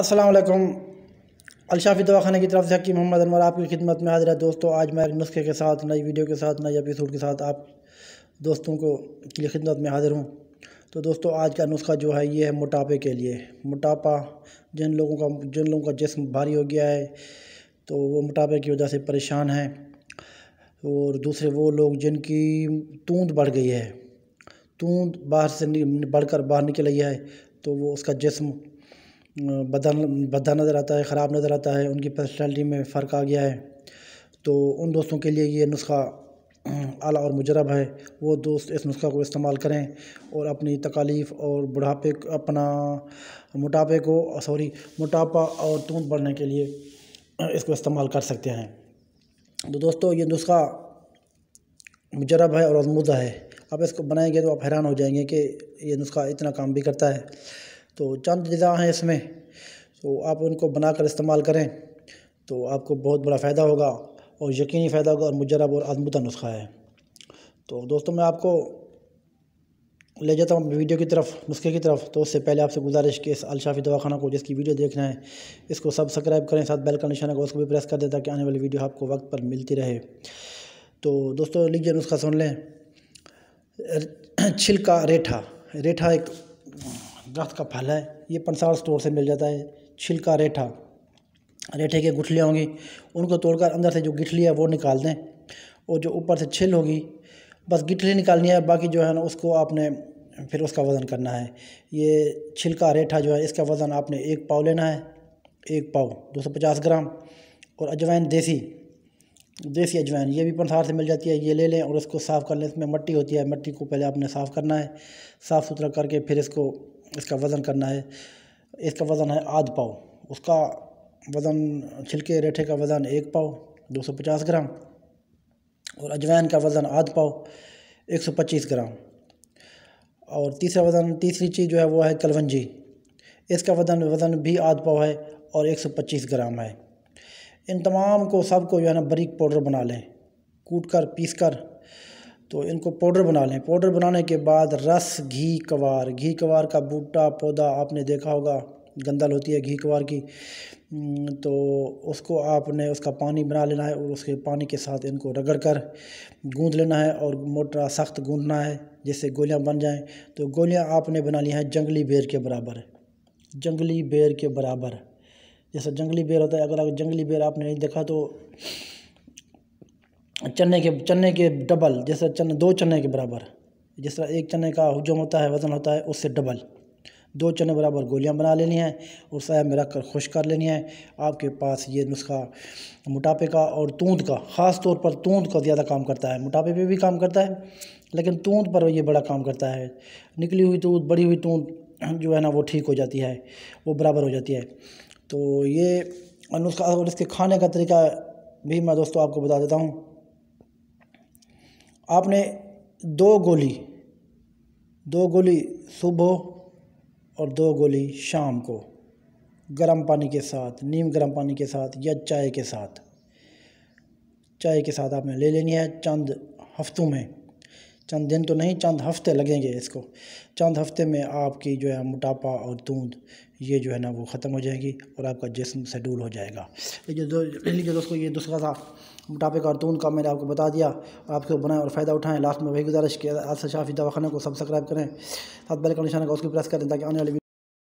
السلام علیکم الشافی دواخانہ کی طرف سے حقی محمد انور آپ کی خدمت میں حاضر ہے دوستو آج میں ایک نسخے کے ساتھ نئی ویڈیو کے ساتھ نئی اپیسوڈ کے ساتھ آپ دوستوں کو کے لیے خدمت میں حاضر ہوں تو دوستو آج کا نسخہ جو ہے یہ ہے موٹاپے کے لیے موٹاپا جن لوگوں کا جن لوگوں کا جسم بھاری ہو گیا ہے تو وہ موٹاپے کی وجہ سے پریشان ہیں اور دوسرے وہ لوگ جن کی توند بڑھ گئی ہے توند باہر سے بڑھ کر باہر نکل گئی ہے تو وہ اس کا جسم بدا بدھا نظر آتا ہے خراب نظر آتا ہے ان کی پرسنالٹی میں فرق آ گیا ہے تو ان دوستوں کے لیے یہ نسخہ اعلیٰ اور مجرب ہے وہ دوست اس نسخہ کو استعمال کریں اور اپنی تکالیف اور بڑھاپے اپنا موٹاپے کو سوری موٹاپا اور تون بڑھنے کے لیے اس کو استعمال کر سکتے ہیں تو دوستوں یہ نسخہ مجرب ہے اور ازمودہ ہے اب اس کو بنائیں گے تو آپ حیران ہو جائیں گے کہ یہ نسخہ اتنا کام بھی کرتا ہے تو چند ذرا ہیں اس میں تو آپ ان کو بنا کر استعمال کریں تو آپ کو بہت بڑا فائدہ ہوگا اور یقینی فائدہ ہوگا اور مجرب اور آزمودہ نسخہ ہے تو دوستوں میں آپ کو لے جاتا ہوں ویڈیو کی طرف نسخے کی طرف تو اس سے پہلے آپ سے گزارش کہ اس الشافی دواخانہ کو جس کی ویڈیو دیکھنا ہے اس کو سبسکرائب کریں ساتھ بیل کا نشانہ کو اس کو بھی پریس کر دیں تاکہ آنے والی ویڈیو آپ کو وقت پر ملتی رہے تو دوستوں لیجیے نسخہ سن لیں چھلکا ریٹھا ریٹھا ایک درخت کا پھل ہے یہ پنسار اسٹور سے مل جاتا ہے چھلکا ریٹھا ریٹھے کے گٹھلیاں ہوں گی ان کو توڑ کر اندر سے جو گٹھلی ہے وہ نکال دیں اور جو اوپر سے چھل ہوگی بس گٹھلی نکالنی ہے باقی جو ہے نا اس کو آپ نے پھر اس کا وزن کرنا ہے یہ چھلکا ریٹھا جو ہے اس کا وزن آپ نے ایک پاؤ لینا ہے ایک پاؤ دو سو پچاس گرام اور اجوائن دیسی دیسی اجوائن یہ بھی پنسار سے مل جاتی ہے یہ لے لیں اور اس کو صاف کر لیں اس میں مٹی ہوتی ہے مٹی کو پہلے آپ نے صاف کرنا ہے صاف ستھرا کر کے پھر اس کو اس کا وزن کرنا ہے اس کا وزن ہے آدھ پاؤ اس کا وزن چھلکے ریٹھے کا وزن ایک پاؤ دو سو پچاس گرام اور اجوائن کا وزن آدھ پاؤ ایک سو پچیس گرام اور تیسرا وزن تیسری چیز جو ہے وہ ہے کلونجی اس کا وزن وزن بھی آدھ پاؤ ہے اور ایک سو پچیس گرام ہے ان تمام کو سب کو جو ہے نا بریک پاؤڈر بنا لیں کوٹ کر پیس کر تو ان کو پاؤڈر بنا لیں پاؤڈر بنانے کے بعد رس گھی کوار گھی کوار کا بوٹا پودا آپ نے دیکھا ہوگا گندل ہوتی ہے گھی کوار کی تو اس کو آپ نے اس کا پانی بنا لینا ہے اور اس کے پانی کے ساتھ ان کو رگڑ کر گوندھ لینا ہے اور موٹا سخت گوندنا ہے جس سے گولیاں بن جائیں تو گولیاں آپ نے بنا لی ہیں جنگلی بیر کے برابر جنگلی بیر کے برابر جیسا جنگلی بیر ہوتا ہے اگر آپ جنگلی بیر آپ نے نہیں دیکھا تو چنے کے چنے کے ڈبل جیسے چنے دو چنے کے برابر جس طرح ایک چنے کا حجم ہوتا ہے وزن ہوتا ہے اس سے ڈبل دو چنے برابر گولیاں بنا لینی ہیں اور سایہ میں رکھ کر خشک کر لینی ہیں آپ کے پاس یہ نسخہ موٹاپے کا اور توند کا خاص طور پر توند کا زیادہ کام کرتا ہے موٹاپے پہ بھی کام کرتا ہے لیکن توند پر یہ بڑا کام کرتا ہے نکلی ہوئی توند بڑی ہوئی توند جو ہے نا وہ ٹھیک ہو جاتی ہے وہ برابر ہو جاتی ہے تو یہ نسخہ اور اس کے کھانے کا طریقہ بھی میں دوستوں آپ کو بتا دیتا ہوں آپ نے دو گولی دو گولی صبح اور دو گولی شام کو گرم پانی کے ساتھ نیم گرم پانی کے ساتھ یا چائے کے ساتھ چائے کے ساتھ آپ نے لے لینی ہے چند ہفتوں میں چند دن تو نہیں چند ہفتے لگیں گے اس کو چند ہفتے میں آپ کی جو ہے موٹاپا اور توند یہ جو ہے نا وہ ختم ہو جائے گی اور آپ کا جسم سیڈول ہو جائے گا لیکن یعنی دوستو یہ دوسرا سا موٹاپے اور توند کا میں نے آپ کو بتا دیا آپ کو بنائیں اور فائدہ اٹھائیں لاسٹ میں وہی گزارش آج سے شافی دواخانہ کو سبسکرائب کریں ساتھ بیل کا نشانہ کا اس کو پریس کریں تاکہ آنے والی